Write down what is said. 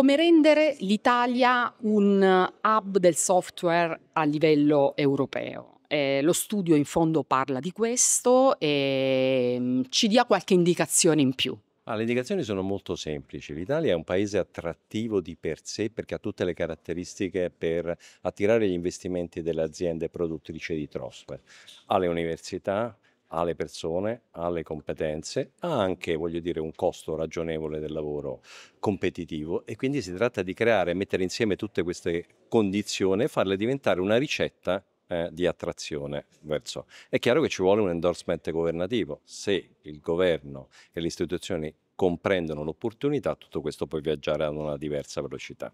come rendere l'Italia un hub del software a livello europeo. Eh, lo studio in fondo parla di questo e mm, ci dia qualche indicazione in più. Ah, le indicazioni sono molto semplici. L'Italia è un paese attrattivo di per sé perché ha tutte le caratteristiche per attirare gli investimenti delle aziende produttrici di software. Ha le università, ha le persone, ha le competenze, ha anche, voglio dire, un costo ragionevole del lavoro competitivo e quindi si tratta di creare e mettere insieme tutte queste condizioni e farle diventare una ricetta eh, di attrazione verso. È chiaro che ci vuole un endorsement governativo. Se il governo e le istituzioni comprendono l'opportunità, tutto questo può viaggiare ad una diversa velocità.